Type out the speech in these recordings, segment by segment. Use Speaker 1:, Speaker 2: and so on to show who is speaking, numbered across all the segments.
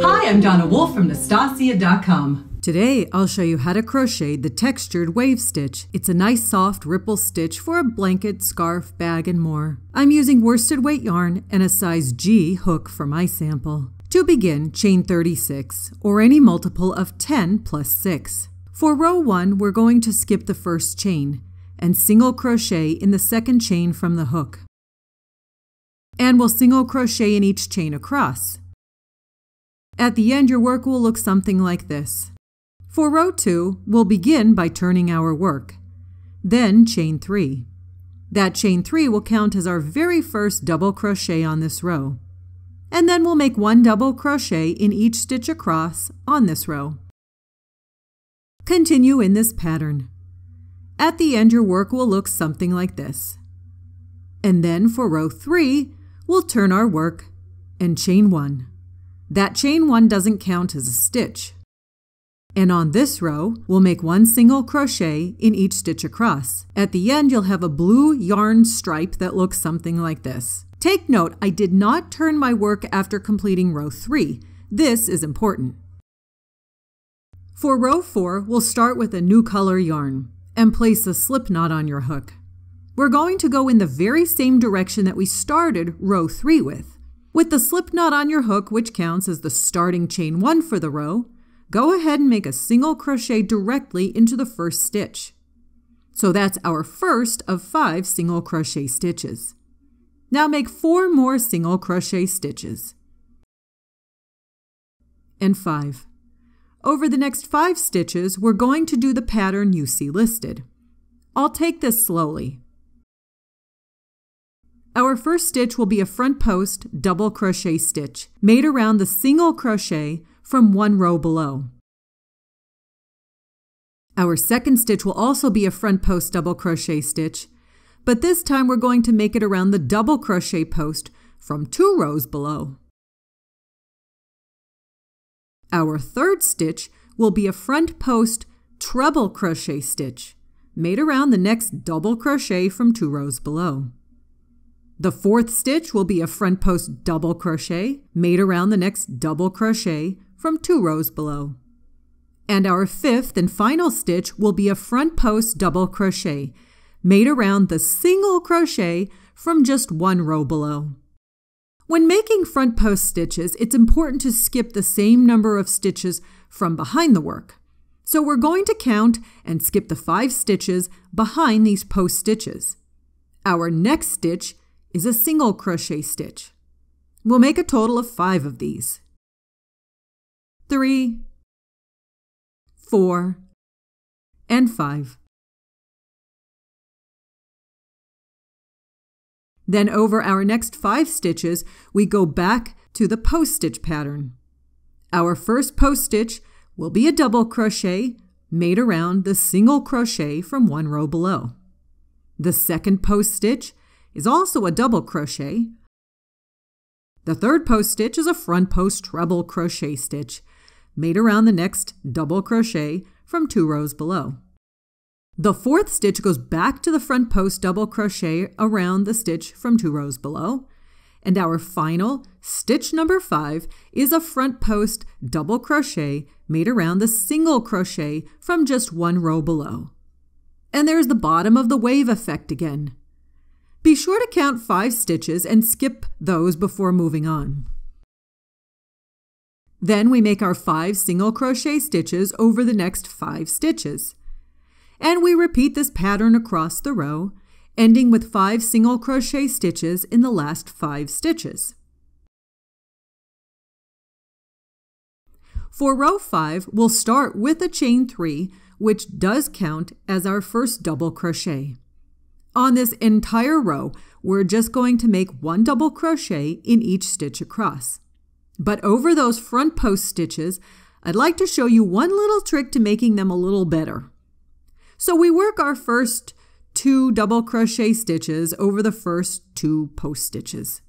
Speaker 1: Hi, I'm Donna Wolf from Nastasia.com. Today, I'll show you how to crochet the textured wave stitch. It's a nice soft ripple stitch for a blanket, scarf, bag, and more. I'm using worsted weight yarn and a size G hook for my sample. To begin, chain 36, or any multiple of 10 plus 6. For row 1, we're going to skip the first chain and single crochet in the second chain from the hook. And we'll single crochet in each chain across. At the end, your work will look something like this. For row 2, we'll begin by turning our work, then chain 3. That chain 3 will count as our very first double crochet on this row. And then we'll make one double crochet in each stitch across on this row. Continue in this pattern. At the end, your work will look something like this. And then for row 3, we'll turn our work and chain 1. That chain one doesn't count as a stitch. And on this row, we'll make one single crochet in each stitch across. At the end, you'll have a blue yarn stripe that looks something like this. Take note, I did not turn my work after completing row 3. This is important. For row 4, we'll start with a new color yarn and place a slip knot on your hook. We're going to go in the very same direction that we started row 3 with. With the slip knot on your hook, which counts as the starting chain one for the row, go ahead and make a single crochet directly into the first stitch. So that's our first of five single crochet stitches. Now make four more single crochet stitches. And five. Over the next five stitches, we're going to do the pattern you see listed. I'll take this slowly. Our first stitch will be a front post double crochet stitch made around the single crochet from one row below. Our second stitch will also be a front post double crochet stitch, but this time we're going to make it around the double crochet post from two rows below. Our third stitch will be a front post treble crochet stitch made around the next double crochet from two rows below. The fourth stitch will be a front post double crochet made around the next double crochet from two rows below. And our fifth and final stitch will be a front post double crochet made around the single crochet from just one row below. When making front post stitches, it's important to skip the same number of stitches from behind the work. So we're going to count and skip the five stitches behind these post stitches. Our next stitch is a single crochet stitch. We'll make a total of five of these. Three, four, and five. Then over our next five stitches, we go back to the post stitch pattern. Our first post stitch will be a double crochet made around the single crochet from one row below. The second post stitch is also a double crochet. The third post stitch is a front post treble crochet stitch made around the next double crochet from two rows below. The fourth stitch goes back to the front post double crochet around the stitch from two rows below. And our final, stitch number five, is a front post double crochet made around the single crochet from just one row below. And there's the bottom of the wave effect again. Be sure to count five stitches and skip those before moving on. Then we make our five single crochet stitches over the next five stitches. And we repeat this pattern across the row, ending with five single crochet stitches in the last five stitches. For row 5, we'll start with a chain 3, which does count as our first double crochet. On this entire row, we're just going to make one double crochet in each stitch across. But over those front post stitches, I'd like to show you one little trick to making them a little better. So we work our first two double crochet stitches over the first two post stitches.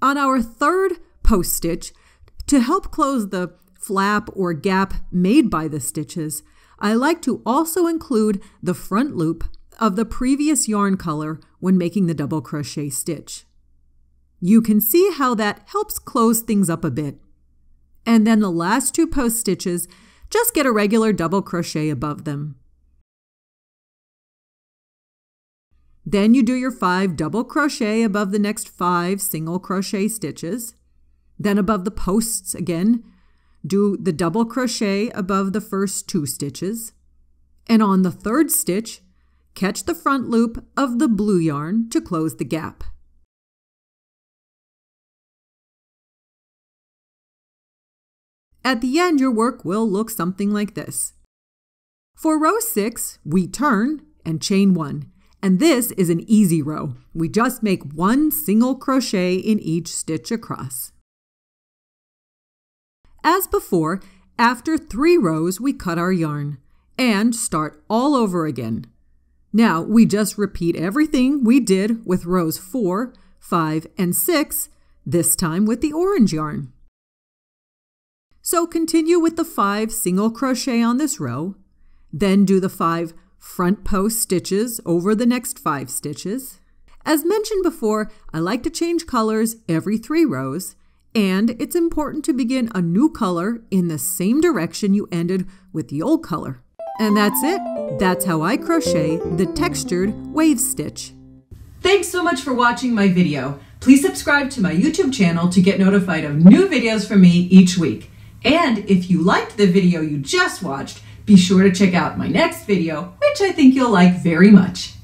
Speaker 1: On our third post stitch, to help close the flap or gap made by the stitches, I like to also include the front loop of the previous yarn color when making the double crochet stitch. You can see how that helps close things up a bit. And then the last two post stitches, just get a regular double crochet above them. Then you do your five double crochet above the next five single crochet stitches. Then above the posts again, do the double crochet above the first two stitches, and on the third stitch, catch the front loop of the blue yarn to close the gap. At the end, your work will look something like this. For row 6, we turn and chain 1, and this is an easy row. We just make one single crochet in each stitch across. As before, after three rows we cut our yarn and start all over again. Now we just repeat everything we did with rows 4, 5, and 6, this time with the orange yarn. So continue with the 5 single crochet on this row, then do the 5 front post stitches over the next 5 stitches. As mentioned before, I like to change colors every 3 rows, and it's important to begin a new color in the same direction you ended with the old color. And that's it. That's how I crochet the textured wave stitch. Thanks so much for watching my video. Please subscribe to my YouTube channel to get notified of new videos from me each week. And if you liked the video you just watched, be sure to check out my next video, which I think you'll like very much.